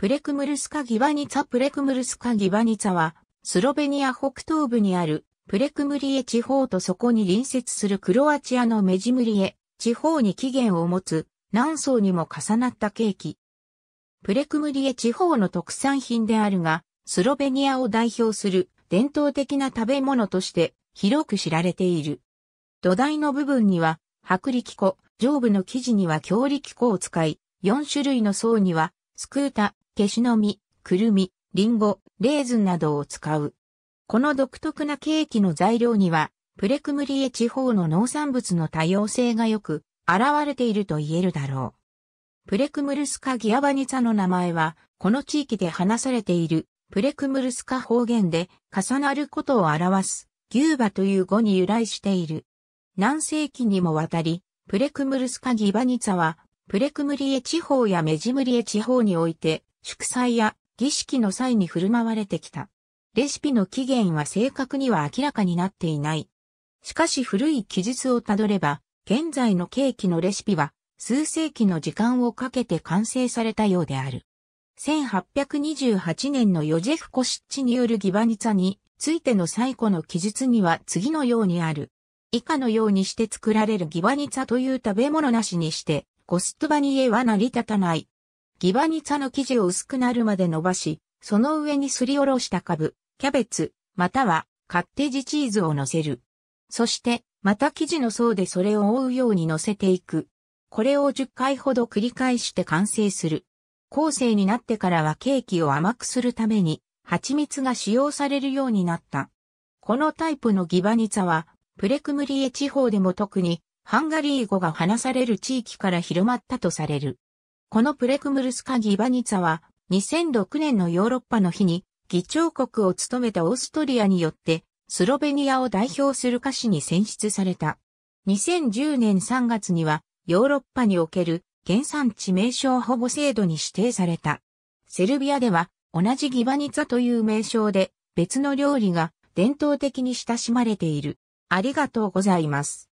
プレクムルスカ・ギバニツァプレクムルスカ・ギバニツァは、スロベニア北東部にあるプレクムリエ地方とそこに隣接するクロアチアのメジムリエ地方に起源を持つ何層にも重なったケーキ。プレクムリエ地方の特産品であるが、スロベニアを代表する伝統的な食べ物として広く知られている。土台の部分には薄力粉、上部の生地には強力粉を使い、4種類の層にはスクータ、ケシの実、くるみ、リンゴ、レーズンなどを使う。この独特なケーキの材料には、プレクムリエ地方の農産物の多様性がよく現れていると言えるだろう。プレクムルスカ・ギアバニツァの名前は、この地域で話されているプレクムルスカ方言で重なることを表す牛馬という語に由来している。何世紀にもわたり、プレクムルスカ・ギバニツァは、プレクムリエ地方やメジムリエ地方において、祝祭や儀式の際に振る舞われてきた。レシピの起源は正確には明らかになっていない。しかし古い記述をたどれば、現在のケーキのレシピは、数世紀の時間をかけて完成されたようである。1828年のヨジェフ・コシッチによるギバニツァについての最古の記述には次のようにある。以下のようにして作られるギバニツァという食べ物なしにして、コストバニエは成り立たない。ギバニツァの生地を薄くなるまで伸ばし、その上にすりおろした株、キャベツ、またはカッテージチーズを乗せる。そして、また生地の層でそれを覆うように乗せていく。これを10回ほど繰り返して完成する。後世になってからはケーキを甘くするために、蜂蜜が使用されるようになった。このタイプのギバニツァは、プレクムリエ地方でも特に、ハンガリー語が話される地域から広まったとされる。このプレクムルスカ・ギバニツァは、2006年のヨーロッパの日に、議長国を務めたオーストリアによって、スロベニアを代表する歌詞に選出された。2010年3月には、ヨーロッパにおける原産地名称保護制度に指定された。セルビアでは、同じギバニツァという名称で、別の料理が伝統的に親しまれている。ありがとうございます。